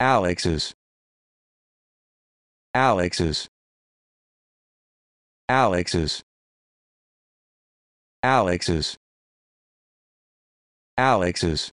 Alex's Alex's Alex's Alex's Alex's